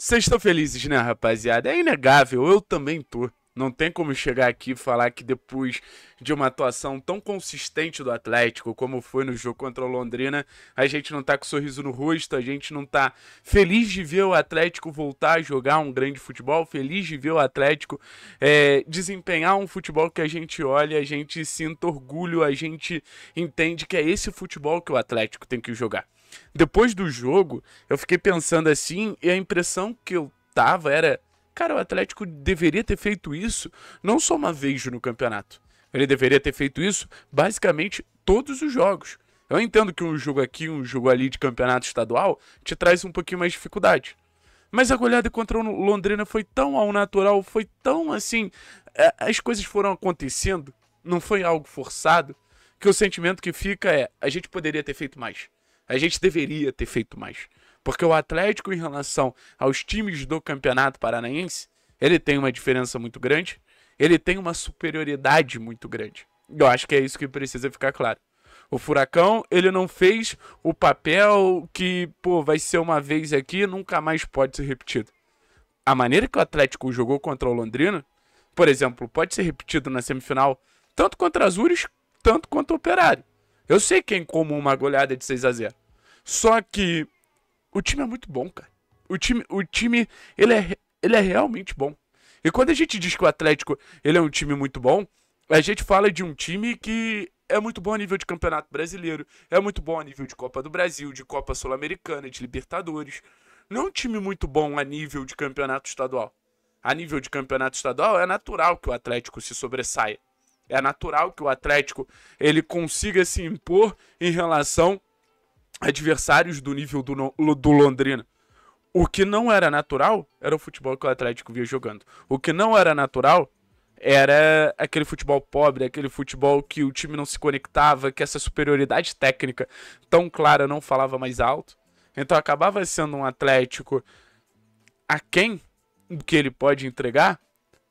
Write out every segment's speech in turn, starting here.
Vocês estão felizes, né, rapaziada? É inegável, eu também tô. Não tem como chegar aqui e falar que depois de uma atuação tão consistente do Atlético, como foi no jogo contra o Londrina, a gente não tá com sorriso no rosto, a gente não tá feliz de ver o Atlético voltar a jogar um grande futebol, feliz de ver o Atlético é, desempenhar um futebol que a gente olha, a gente sinta orgulho, a gente entende que é esse futebol que o Atlético tem que jogar. Depois do jogo, eu fiquei pensando assim e a impressão que eu tava era Cara, o Atlético deveria ter feito isso não só uma vez no campeonato. Ele deveria ter feito isso basicamente todos os jogos. Eu entendo que um jogo aqui, um jogo ali de campeonato estadual te traz um pouquinho mais de dificuldade. Mas a goleada contra o Londrina foi tão ao natural, foi tão assim. É, as coisas foram acontecendo, não foi algo forçado, que o sentimento que fica é: a gente poderia ter feito mais. A gente deveria ter feito mais. Porque o Atlético, em relação aos times do Campeonato Paranaense, ele tem uma diferença muito grande, ele tem uma superioridade muito grande. Eu acho que é isso que precisa ficar claro. O Furacão, ele não fez o papel que, pô, vai ser uma vez aqui, nunca mais pode ser repetido. A maneira que o Atlético jogou contra o Londrina, por exemplo, pode ser repetido na semifinal, tanto contra Azures, tanto contra o Operário. Eu sei quem é uma goleada de 6 a 0 Só que o time é muito bom, cara. O time, o time ele, é, ele é realmente bom. E quando a gente diz que o Atlético ele é um time muito bom, a gente fala de um time que é muito bom a nível de Campeonato Brasileiro, é muito bom a nível de Copa do Brasil, de Copa Sul-Americana, de Libertadores. Não é um time muito bom a nível de campeonato estadual. A nível de campeonato estadual, é natural que o Atlético se sobressaia. É natural que o Atlético ele consiga se impor em relação adversários do nível do, do Londrina. O que não era natural era o futebol que o Atlético via jogando. O que não era natural era aquele futebol pobre, aquele futebol que o time não se conectava, que essa superioridade técnica tão clara não falava mais alto. Então acabava sendo um Atlético a quem o que ele pode entregar.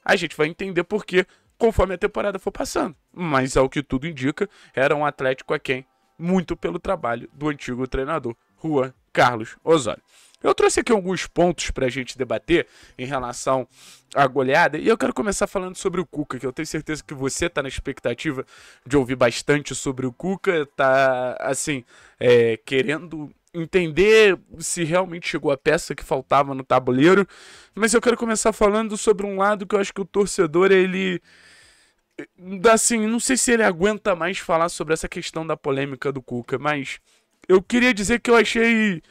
A gente vai entender por quê conforme a temporada for passando. Mas ao que tudo indica, era um Atlético a quem muito pelo trabalho do antigo treinador Juan Carlos Osório. Eu trouxe aqui alguns pontos para a gente debater em relação à goleada e eu quero começar falando sobre o Cuca, que eu tenho certeza que você está na expectativa de ouvir bastante sobre o Cuca, está assim é, querendo entender se realmente chegou a peça que faltava no tabuleiro, mas eu quero começar falando sobre um lado que eu acho que o torcedor ele assim, não sei se ele aguenta mais falar sobre essa questão da polêmica do Cuca, mas eu queria dizer que eu achei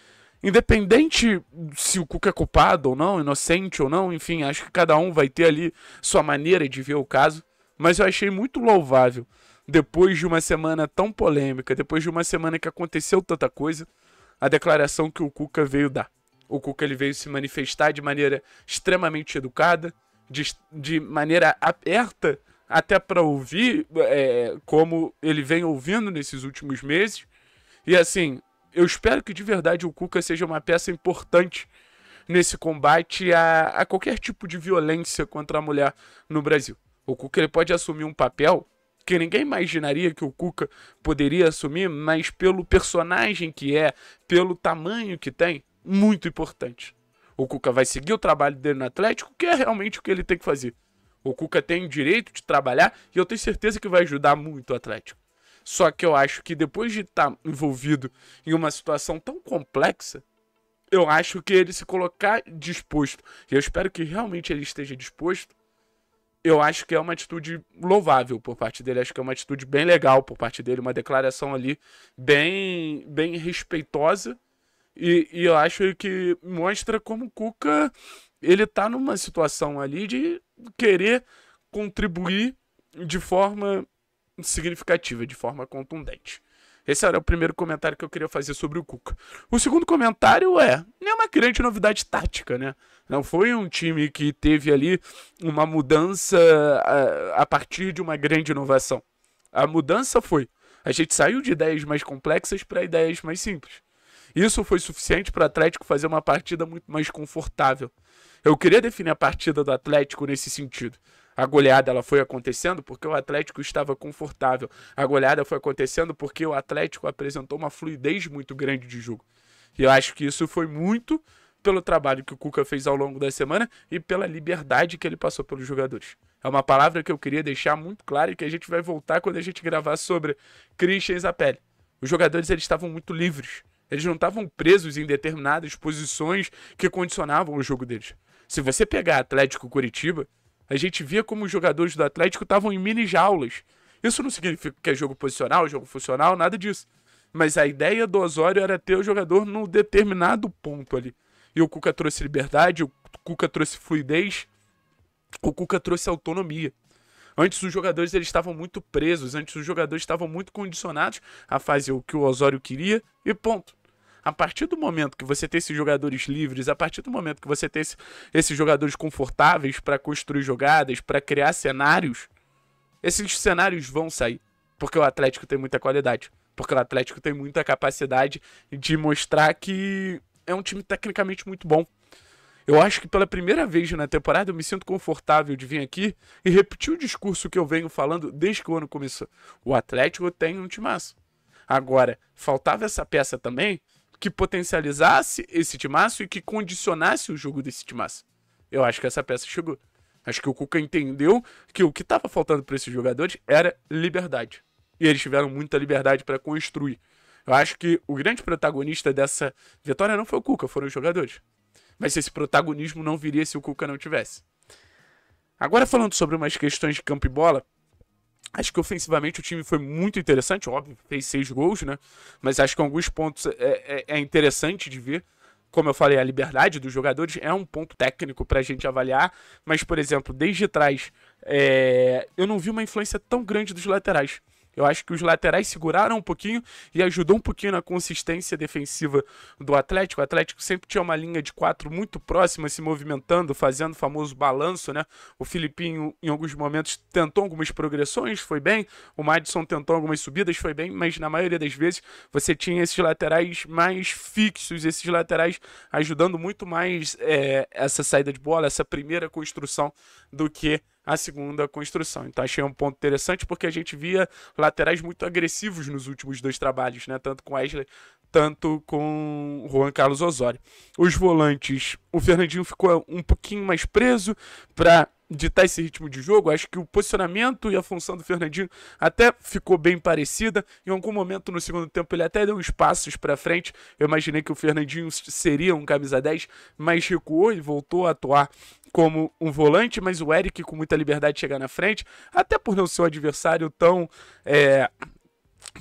independente se o Cuca é culpado ou não, inocente ou não, enfim, acho que cada um vai ter ali sua maneira de ver o caso, mas eu achei muito louvável depois de uma semana tão polêmica, depois de uma semana que aconteceu tanta coisa, a declaração que o Cuca veio dar. O Cuca ele veio se manifestar de maneira extremamente educada, de, de maneira aberta até para ouvir é, como ele vem ouvindo nesses últimos meses. E assim, eu espero que de verdade o Cuca seja uma peça importante nesse combate a, a qualquer tipo de violência contra a mulher no Brasil. O Cuca ele pode assumir um papel que ninguém imaginaria que o Cuca poderia assumir, mas pelo personagem que é, pelo tamanho que tem, muito importante. O Cuca vai seguir o trabalho dele no Atlético, que é realmente o que ele tem que fazer. O Cuca tem o direito de trabalhar e eu tenho certeza que vai ajudar muito o Atlético. Só que eu acho que depois de estar tá envolvido em uma situação tão complexa, eu acho que ele se colocar disposto, e eu espero que realmente ele esteja disposto, eu acho que é uma atitude louvável por parte dele, acho que é uma atitude bem legal por parte dele, uma declaração ali bem, bem respeitosa. E, e eu acho que mostra como o Cuca ele está numa situação ali de querer contribuir de forma significativa, de forma contundente. Esse era o primeiro comentário que eu queria fazer sobre o Cuca. O segundo comentário é: nenhuma é grande novidade tática, né? Não foi um time que teve ali uma mudança a, ah, a partir de uma grande inovação. A mudança foi: a gente saiu de ideias mais complexas para ideias mais simples. Isso foi suficiente para o Atlético fazer uma partida muito mais confortável. Eu queria definir a partida do Atlético nesse sentido. A goleada ela foi acontecendo porque o Atlético estava confortável. A goleada foi acontecendo porque o Atlético apresentou uma fluidez muito grande de jogo. E eu acho que isso foi muito pelo trabalho que o Cuca fez ao longo da semana e pela liberdade que ele passou pelos jogadores. É uma palavra que eu queria deixar muito clara e que a gente vai voltar quando a gente gravar sobre Christian Zapelli. Os jogadores eles estavam muito livres. Eles não estavam presos em determinadas posições que condicionavam o jogo deles. Se você pegar Atlético Curitiba, a gente via como os jogadores do Atlético estavam em mini jaulas. Isso não significa que é jogo posicional, jogo funcional, nada disso. Mas a ideia do Osório era ter o jogador num determinado ponto ali. E o Cuca trouxe liberdade, o Cuca trouxe fluidez, o Cuca trouxe autonomia. Antes os jogadores eles estavam muito presos, antes os jogadores estavam muito condicionados a fazer o que o Osório queria e ponto. A partir do momento que você tem esses jogadores livres, a partir do momento que você tem esse, esses jogadores confortáveis para construir jogadas, para criar cenários, esses cenários vão sair. Porque o Atlético tem muita qualidade. Porque o Atlético tem muita capacidade de mostrar que é um time tecnicamente muito bom. Eu acho que pela primeira vez na temporada eu me sinto confortável de vir aqui e repetir o discurso que eu venho falando desde que o ano começou. O Atlético tem um timaço. Agora, faltava essa peça também que potencializasse esse timaço e que condicionasse o jogo desse timaço. Eu acho que essa peça chegou. Acho que o Cuca entendeu que o que estava faltando para esses jogadores era liberdade. E eles tiveram muita liberdade para construir. Eu acho que o grande protagonista dessa vitória não foi o Cuca, foram os jogadores. Mas esse protagonismo não viria se o Cuca não tivesse. Agora falando sobre umas questões de campo e bola, Acho que ofensivamente o time foi muito interessante, óbvio, fez seis gols, né? Mas acho que em alguns pontos é, é, é interessante de ver. Como eu falei, a liberdade dos jogadores é um ponto técnico para a gente avaliar. Mas, por exemplo, desde trás, é, eu não vi uma influência tão grande dos laterais. Eu acho que os laterais seguraram um pouquinho e ajudou um pouquinho na consistência defensiva do Atlético. O Atlético sempre tinha uma linha de quatro muito próxima, se movimentando, fazendo o famoso balanço, né? O Filipinho, em alguns momentos, tentou algumas progressões, foi bem. O Madison tentou algumas subidas, foi bem, mas na maioria das vezes você tinha esses laterais mais fixos, esses laterais ajudando muito mais é, essa saída de bola, essa primeira construção do que a segunda construção. Então achei um ponto interessante porque a gente via laterais muito agressivos nos últimos dois trabalhos, né? Tanto com Wesley, tanto com Juan Carlos Osório. Os volantes, o Fernandinho ficou um pouquinho mais preso para ditar esse ritmo de jogo. Acho que o posicionamento e a função do Fernandinho até ficou bem parecida. Em algum momento no segundo tempo ele até deu uns passos para frente. Eu imaginei que o Fernandinho seria um camisa 10, mas recuou e voltou a atuar como um volante, mas o Eric com muita liberdade chegar na frente, até por não ser um adversário tão. É,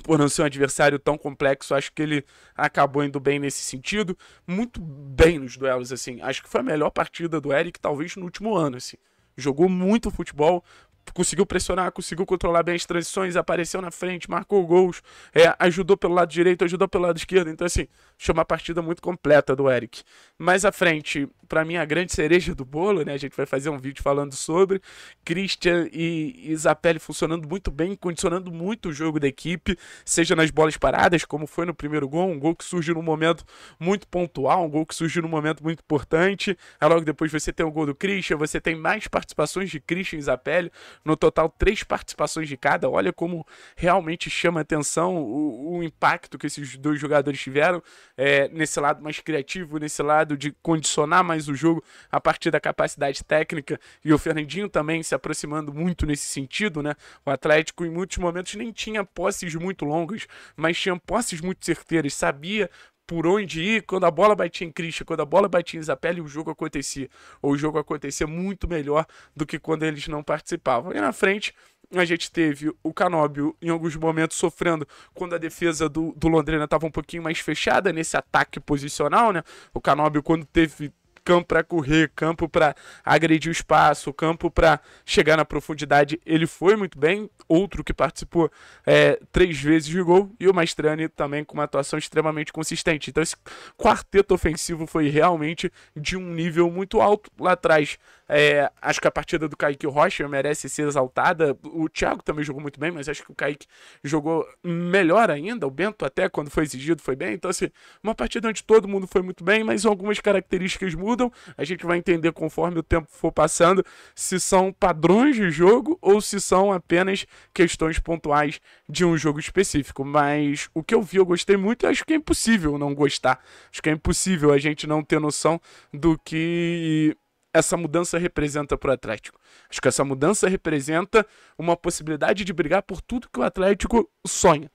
por não ser um adversário tão complexo, acho que ele acabou indo bem nesse sentido, muito bem nos duelos, assim. Acho que foi a melhor partida do Eric, talvez no último ano, assim. Jogou muito futebol, conseguiu pressionar, conseguiu controlar bem as transições, apareceu na frente, marcou gols, é, ajudou pelo lado direito, ajudou pelo lado esquerdo. Então, assim, chama uma partida muito completa do Eric. Mais à frente, para mim, a grande cereja do bolo, né? A gente vai fazer um vídeo falando sobre. Christian e Isapelli funcionando muito bem, condicionando muito o jogo da equipe, seja nas bolas paradas, como foi no primeiro gol, um gol que surge num momento muito pontual, um gol que surge num momento muito importante. Aí é logo depois você tem o gol do Christian, você tem mais participações de Christian e Isapelli no total três participações de cada. Olha como realmente chama atenção o, o impacto que esses dois jogadores tiveram é, nesse lado mais criativo, nesse lado de condicionar mais o jogo a partir da capacidade técnica. E o Fernandinho também se aproximando muito nesse sentido, né? O Atlético em muitos momentos nem tinha posses muito longas, mas tinha posses muito certeiras, sabia por onde ir, quando a bola batia em Christian, quando a bola batia em Isapelli, o jogo acontecia. Ou o jogo acontecia muito melhor do que quando eles não participavam. E na frente, a gente teve o Canóbio em alguns momentos sofrendo quando a defesa do, do Londrina estava um pouquinho mais fechada nesse ataque posicional, né? O Canóbio, quando teve campo para correr, campo para agredir o espaço, campo para chegar na profundidade. Ele foi muito bem. Outro que participou é, três vezes de gol. E o Maestrani também com uma atuação extremamente consistente. Então esse quarteto ofensivo foi realmente de um nível muito alto lá atrás. É, acho que a partida do Kaique Rocha merece ser exaltada. O Thiago também jogou muito bem, mas acho que o Kaique jogou melhor ainda. O Bento, até quando foi exigido, foi bem. Então, assim, uma partida onde todo mundo foi muito bem, mas algumas características mudam. A gente vai entender conforme o tempo for passando se são padrões de jogo ou se são apenas questões pontuais de um jogo específico. Mas o que eu vi, eu gostei muito. Acho que é impossível não gostar. Acho que é impossível a gente não ter noção do que essa mudança representa para o Atlético. Acho que essa mudança representa uma possibilidade de brigar por tudo que o Atlético sonha.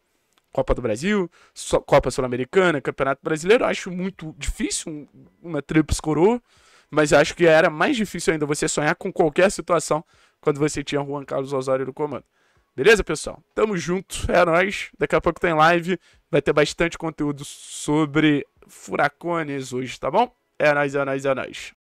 Copa do Brasil, Copa Sul-Americana, Campeonato Brasileiro, acho muito difícil uma trips coroa, mas acho que era mais difícil ainda você sonhar com qualquer situação quando você tinha Juan Carlos Osório no comando. Beleza, pessoal? Tamo junto, é nóis. Daqui a pouco tem live, vai ter bastante conteúdo sobre furacones hoje, tá bom? É nóis, é nóis, é nóis.